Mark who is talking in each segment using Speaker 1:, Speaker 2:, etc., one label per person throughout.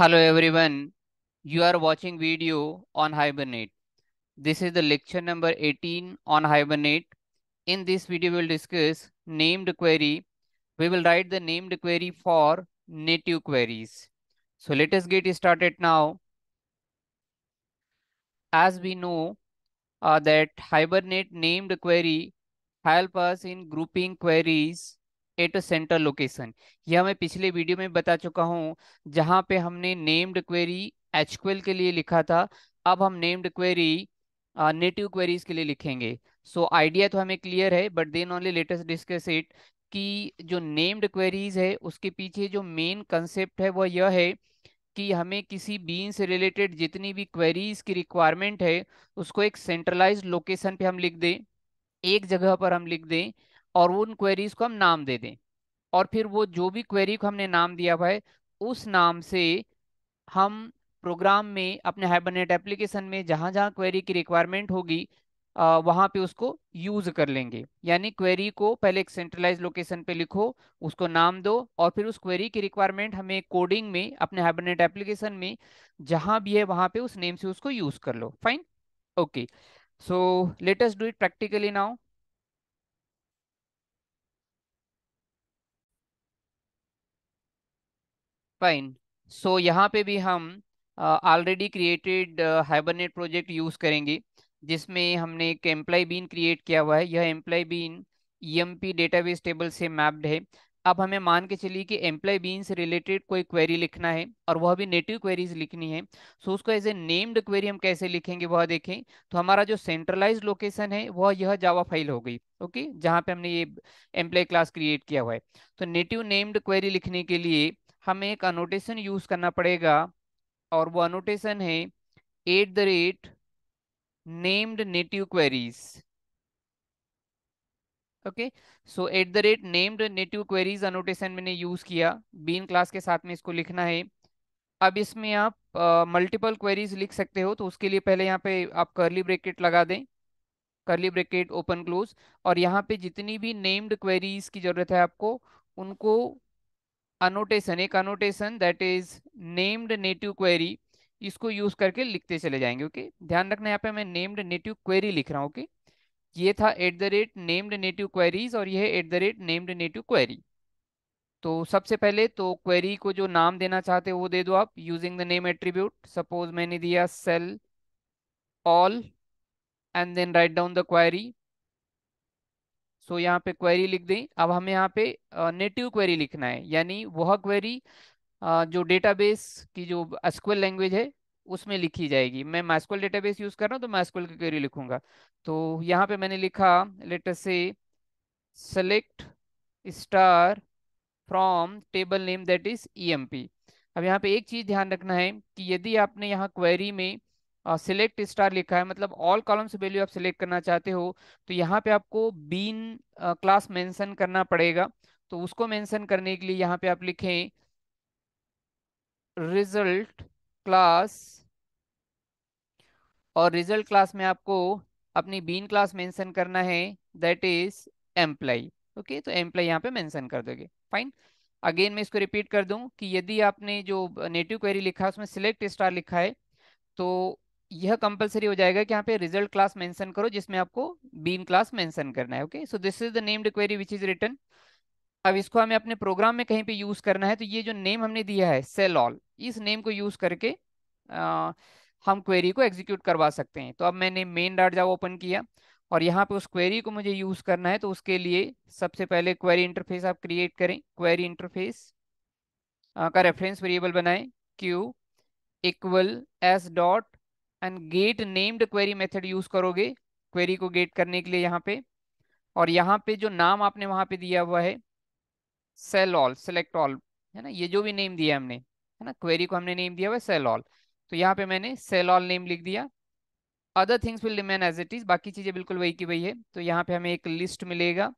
Speaker 1: Hello everyone. You are watching video on Hibernate. This is the lecture number 18 on Hibernate. In this video, we'll discuss named query. We will write the named query for native queries. So let us get started now. As we know uh, that Hibernate named query help us in grouping queries at center location ये हमें पिछले video में बता चुका हूँ जहाँ पे हमने नेम्ड क्वेरी एचक्यूएल के लिए लिखा था अब हम नेम्ड क्वेरी नेटिव क्वेरीज के लिए लिखेंगे सो so, आइडिया तो हमें क्लियर है but then only let us discuss it कि जो नेम्ड क्वेरीज है उसके पीछे जो मेन कंसेप्ट है वह यह है कि हमें किसी बीन से रिलेटेड जितनी भी क्वेरीज की रिक्वायरमेंट है उसको एक सेंट्रलाइज लोकेशन पे हम लिख दें एक जगह पर हम लिख दें और उन क्वेरीज को हम नाम दे दें और फिर वो जो भी क्वेरी को हमने नाम दिया हुआ है उस नाम से हम प्रोग्राम में अपने हाइबरनेट एप्लीकेशन में जहाँ जहाँ क्वेरी की रिक्वायरमेंट होगी वहाँ पे उसको यूज कर लेंगे यानी क्वेरी को पहले एक सेंट्रलाइज लोकेशन पे लिखो उसको नाम दो और फिर उस क्वेरी की रिक्वायरमेंट हमें कोडिंग में अपने हाइबरनेट एप्लीकेशन में जहाँ भी है वहाँ पे उस नेम से उसको यूज कर लो fine okay so let us do it practically now fine so यहाँ पे भी हम already created hibernate project use करेंगे जिसमें हमने एक एम्प्लॉय बीन क्रिएट किया हुआ है यह employ bean EMP database table से मैप्ड है अब हमें मान के चलिए कि एम्प्लॉय बीन से रिलेटेड कोई क्वेरी लिखना है और वह भी नेटिव क्वेरीज लिखनी है सो उसको एज ए नेम्ड क्वेरी हम कैसे लिखेंगे वह देखें तो हमारा जो सेंट्रलाइज लोकेशन है वह यह जावा फाइल हो गई ओके जहाँ पे हमने ये एम्प्लॉय क्लास क्रिएट किया हुआ है तो नेटिव नेम्ड क्वेरी लिखने के लिए हमें एक अनोटेशन यूज करना पड़ेगा और वो अनोटेशन है at the rate named native queries okay so at the rate named native queries annotation मैंने यूज किया बीन क्लास के साथ में इसको लिखना है अब इसमें आप मल्टीपल uh, क्वेरीज लिख सकते हो तो उसके लिए पहले यहाँ पे आप करली ब्रेकेट लगा दें करली ब्रेकेट ओपन क्लोज और यहाँ पे जितनी भी नेम्ड क्वेरीज की जरूरत है आपको उनको अनोटेशन एक annotation that is named native query इसको यूज करके लिखते चले जाएंगे ओके okay? ध्यान रखना यहाँ पे मैं नेम्ड नेटिव क्वेरी लिख रहा हूँ ओके okay? ये था at the rate named native queries और यह at the rate named native query तो सबसे पहले तो क्वेरी को जो नाम देना चाहते हो वो दे दो आप using the name attribute suppose मैंने दिया cell all and then write down the query so so, यहाँ पे क्वेरी लिख दें अब हमें यहाँ पे नेटिव क्वेरी लिखना है यानी वह क्वेरी जो डेटाबेस की जो एसक्यूएल लैंग्वेज है उसमें लिखी जाएगी मैं मास्कुअल डेटाबेस यूज कर रहा हूँ तो मास्कुअल की क्वेरी लिखूंगा तो यहाँ पे मैंने लिखा लेटर से select star from table name that is E अब यहाँ पे एक चीज ध्यान रखना है कि यदि आपने यहाँ क्वेरी में सिलेक्ट स्टार लिखा है मतलब ऑल कॉलम्स वैल्यू आप सिलेक्ट करना चाहते हो तो यहाँ पे आपको बीन क्लास मेंशन करना पड़ेगा तो उसको मेंशन करने के लिए यहाँ पे आप लिखें रिजल्ट क्लास और रिजल्ट क्लास में आपको अपनी बीन क्लास मेंशन करना है दैट इज एम्प्लॉय ओके तो एम्प्लॉय यहाँ पे मेंशन कर दोगे फाइन अगेन मैं इसको रिपीट कर दूं कि यदि आपने जो नेटिव क्वेरी लिखा है उसमें सिलेक्ट स्टार लिखा है तो यह कंपलसरी हो जाएगा कि यहाँ पे रिजल्ट क्लास मेंशन करो जिसमें आपको बीम क्लास मेंशन करना है okay so this is the named query which is return अब इसको हमें अपने प्रोग्राम में कहीं पे यूज करना है तो ये जो नेम हमने दिया है सेल ऑल इस नेम को यूज करके आ, हम क्वेरी को एग्जीक्यूट करवा सकते हैं तो अब मैंने मेन डॉट जाओ ओपन किया और यहाँ पे उस क्वेरी को मुझे यूज करना है तो उसके लिए सबसे पहले क्वेरी इंटरफेस आप क्रिएट करें क्वेरी इंटरफेस का रेफरेंस वेरिएबल बनाएं Q equal S dot and get named query method use करोगे क्वेरी को गेट करने के लिए यहाँ पे और यहाँ पे जो नाम आपने वहां पे दिया हुआ है सेल ऑल सेलेक्ट ऑल है ना ये जो भी नेम दिया हमने है ना क्वेरी को हमने नेम दिया हुआ है सेल ऑल तो यहाँ पे मैंने सेल ऑल नेम लिख दिया other things will remain as it is बाकी चीजें बिल्कुल वही की वही है तो यहाँ पे हमें एक लिस्ट मिलेगा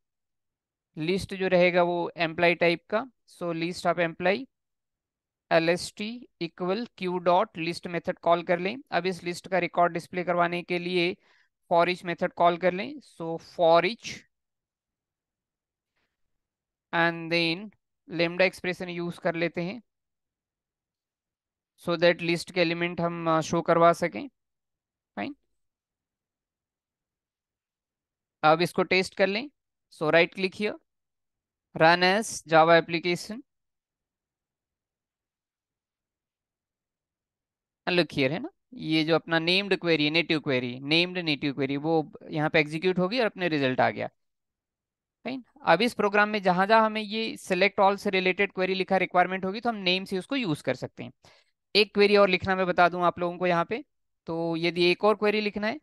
Speaker 1: लिस्ट जो रहेगा वो एम्प्लॉय टाइप का so list of employee L S T equal Q dot list method call कर लें अब इस लिस्ट का रिकॉर्ड डिस्प्ले करवाने के लिए फॉरिच मेथड कॉल कर लें so for each and then lambda expression use कर लेते हैं सो दैट लिस्ट के एलिमेंट हम शो uh, करवा सकें फाइन अब इसको टेस्ट कर लें so right click here run as Java application look here है ना ये जो अपना नेम्ड क्वेरी है native query named native query वो यहाँ पे एग्जीक्यूट होगी और अपने रिजल्ट आ गया राइट अब इस प्रोग्राम में जहां जहां हमें ये सिलेक्ट ऑल से रिलेटेड क्वेरी लिखा रिक्वायरमेंट होगी तो हम नेम से उसको यूज कर सकते हैं एक क्वेरी और लिखना मैं बता दूं आप लोगों को यहाँ पे तो यदि एक और क्वेरी लिखना है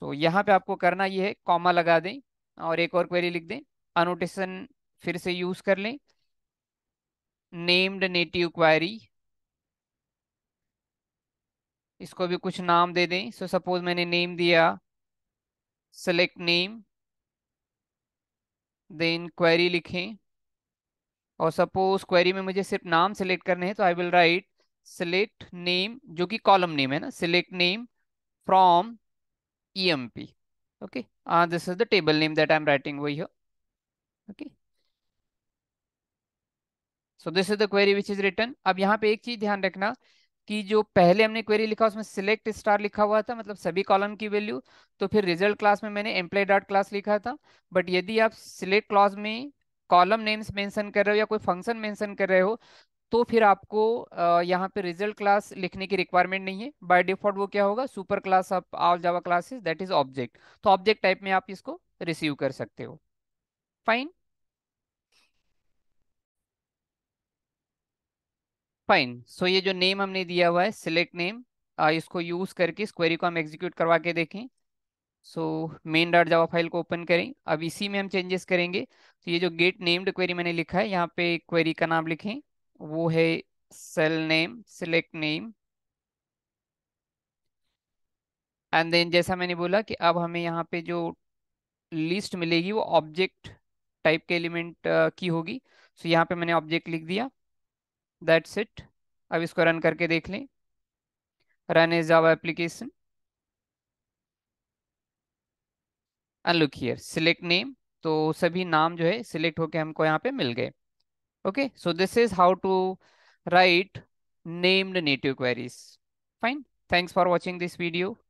Speaker 1: तो यहाँ पे आपको करना ये है कॉमा लगा दें और एक और क्वेरी लिख दें अनोटेशन फिर से यूज कर लें नेम्ड नेटिव क्वेरी इसको भी कुछ नाम दे दें सो so, सपोज मैंने नेम दिया सेलेक्ट नेम देन क्वेरी लिखें और सपोज क्वेरी में मुझे सिर्फ नाम सेलेक्ट करने हैं तो I will write select name जो कि कॉलम नेम है ना select name from E M P okay uh, this is the table name that i'm writing over here okay so this is the query which अब यहाँ पे एक चीज ध्यान रखना कि जो पहले हमने क्वेरी लिखा उसमें सिलेक्ट स्टार लिखा हुआ था मतलब सभी कॉलम की वैल्यू तो फिर रिजल्ट क्लास में मैंने एम्प्लॉय डॉट क्लास लिखा था बट यदि आप सिलेक्ट क्लास में कॉलम नेम्स मेंशन कर रहे हो या कोई फंक्शन मेंशन कर रहे हो तो फिर आपको यहाँ पे रिजल्ट क्लास लिखने की रिक्वायरमेंट नहीं है बाय डिफॉल्ट वो क्या होगा super class of all Java classes that is object तो ऑब्जेक्ट टाइप में आप इसको रिसीव कर सकते हो फाइन फाइन सो ये जो नेम हमने दिया हुआ है सिलेक्ट नेम इसको यूज करके इस क्वेरी को हम एग्जीक्यूट करवा के देखें so main dot Java file को ओपन करें अब इसी में हम चेंजेस करेंगे तो ये जो गेट नेम्ड क्वेरी मैंने लिखा है यहाँ पे क्वेरी का नाम लिखें वो है cell name select name and then जैसा मैंने बोला कि अब हमें यहाँ पे जो लिस्ट मिलेगी वो ऑब्जेक्ट टाइप के एलिमेंट की होगी सो so यहाँ पे मैंने ऑब्जेक्ट लिख दिया दैट्स इट अब इसको रन करके देख लें run is Java application look here select name तो सभी नाम जो है सिलेक्ट होके हमको यहाँ पे मिल गए okay so this is how to write named native queries fine thanks for watching this video